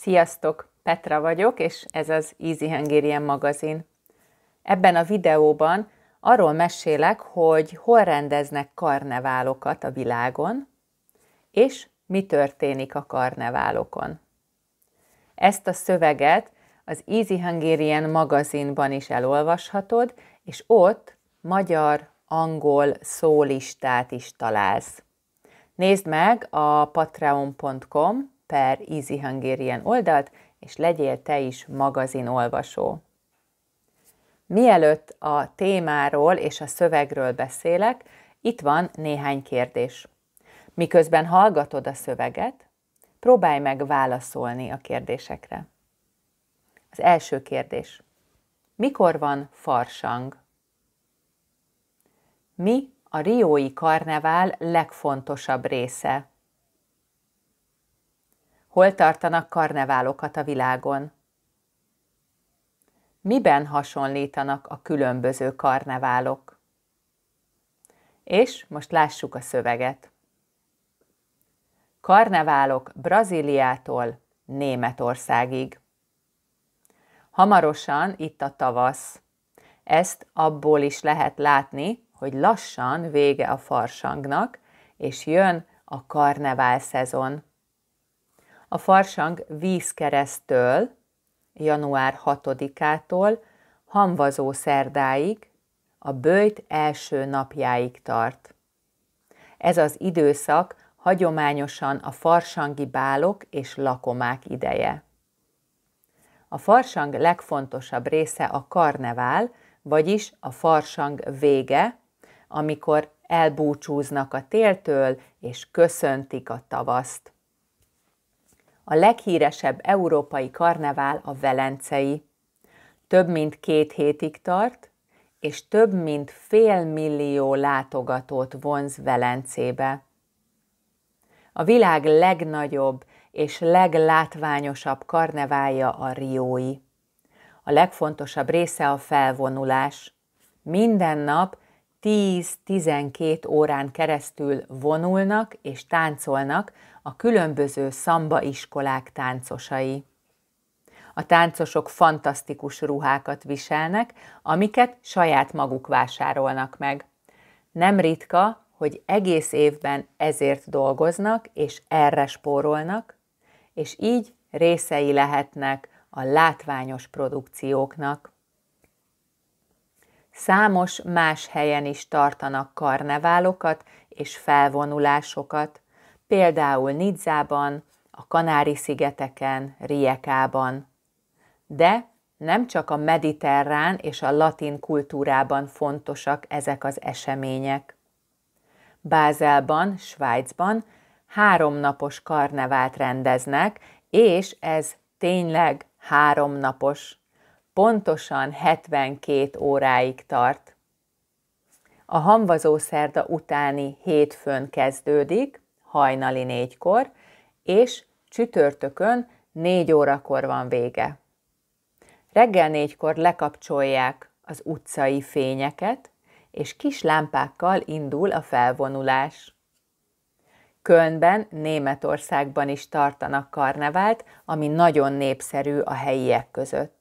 Sziasztok, Petra vagyok, és ez az Easy Hungarian magazin. Ebben a videóban arról mesélek, hogy hol rendeznek karneválokat a világon, és mi történik a karneválokon. Ezt a szöveget az Easy Hungarian magazinban is elolvashatod, és ott magyar, angol szólistát is találsz. Nézd meg a patreon.com per Easy Hungarian oldalt, és legyél te is magazinolvasó. Mielőtt a témáról és a szövegről beszélek, itt van néhány kérdés. Miközben hallgatod a szöveget, próbálj meg válaszolni a kérdésekre. Az első kérdés. Mikor van farsang? Mi a Riói karnevál legfontosabb része? Hol tartanak karneválokat a világon? Miben hasonlítanak a különböző karneválok? És most lássuk a szöveget. Karneválok Brazíliától Németországig. Hamarosan itt a tavasz. Ezt abból is lehet látni, hogy lassan vége a farsangnak, és jön a karnevál szezon a farsang vízkeresztől, január 6-ától hamvazó szerdáig, a bőjt első napjáig tart. Ez az időszak hagyományosan a farsangi bálok és lakomák ideje. A farsang legfontosabb része a karnevál, vagyis a farsang vége, amikor elbúcsúznak a téltől és köszöntik a tavaszt a leghíresebb európai karnevál a velencei. Több mint két hétig tart, és több mint fél millió látogatót vonz Velencébe. A világ legnagyobb és leglátványosabb karneválja a riói. A legfontosabb része a felvonulás. Minden nap 10-12 órán keresztül vonulnak és táncolnak a különböző szamba iskolák táncosai. A táncosok fantasztikus ruhákat viselnek, amiket saját maguk vásárolnak meg. Nem ritka, hogy egész évben ezért dolgoznak és erre spórolnak, és így részei lehetnek a látványos produkcióknak. Számos más helyen is tartanak karneválokat és felvonulásokat, például Nidzában, a Kanári-szigeteken, Riekában. De nem csak a mediterrán és a latin kultúrában fontosak ezek az események. Bázelban, Svájcban háromnapos karnevált rendeznek, és ez tényleg háromnapos pontosan 72 óráig tart. A hamvazó szerda utáni hétfőn kezdődik, hajnali négykor, és csütörtökön négy órakor van vége. Reggel négykor lekapcsolják az utcai fényeket, és kis lámpákkal indul a felvonulás. Kölnben, Németországban is tartanak karnevált, ami nagyon népszerű a helyiek között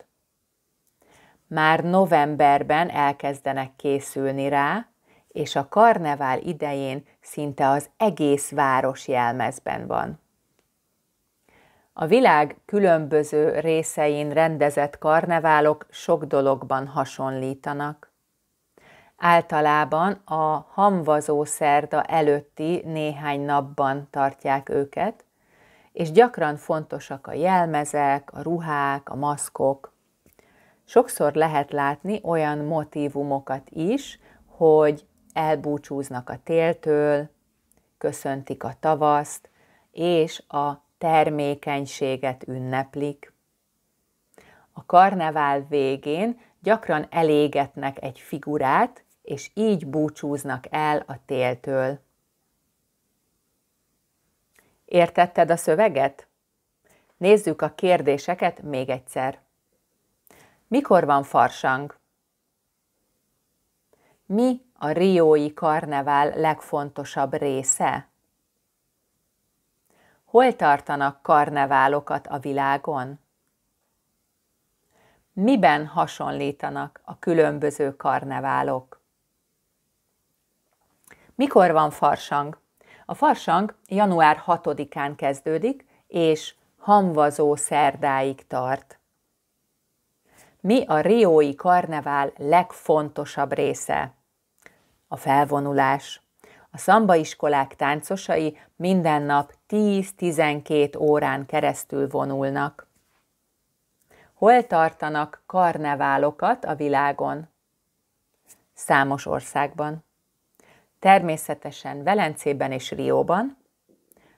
már novemberben elkezdenek készülni rá, és a karnevál idején szinte az egész város jelmezben van. A világ különböző részein rendezett karneválok sok dologban hasonlítanak. Általában a hamvazó szerda előtti néhány napban tartják őket, és gyakran fontosak a jelmezek, a ruhák, a maszkok – sokszor lehet látni olyan motívumokat is, hogy elbúcsúznak a téltől, köszöntik a tavaszt, és a termékenységet ünneplik. A karnevál végén gyakran elégetnek egy figurát, és így búcsúznak el a téltől. Értetted a szöveget? Nézzük a kérdéseket még egyszer. Mikor van farsang? Mi a Riói karnevál legfontosabb része? Hol tartanak karneválokat a világon? Miben hasonlítanak a különböző karneválok? Mikor van farsang? A farsang január 6-án kezdődik, és hamvazó szerdáig tart mi a Riói Karnevál legfontosabb része? A felvonulás. A szambaiskolák táncosai minden nap 10-12 órán keresztül vonulnak. Hol tartanak karneválokat a világon? Számos országban. Természetesen Velencében és Rióban,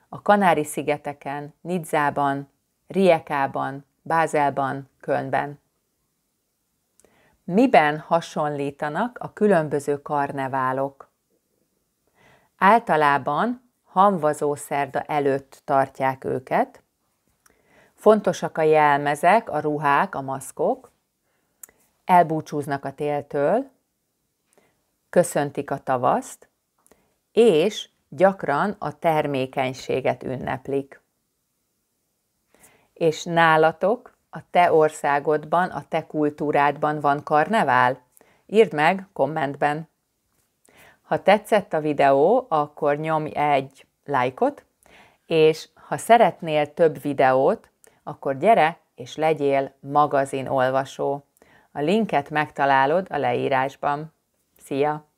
a Kanári-szigeteken, Nidzában, Riekában, Bázelban, Kölnben. Miben hasonlítanak a különböző karneválok? Általában szerda előtt tartják őket. Fontosak a jelmezek, a ruhák, a maszkok. Elbúcsúznak a téltől, köszöntik a tavaszt, és gyakran a termékenységet ünneplik. És nálatok a te országodban, a te kultúrádban van karnevál? Írd meg kommentben. Ha tetszett a videó, akkor nyomj egy lájkot, és ha szeretnél több videót, akkor gyere és legyél magazinolvasó. A linket megtalálod a leírásban. Szia!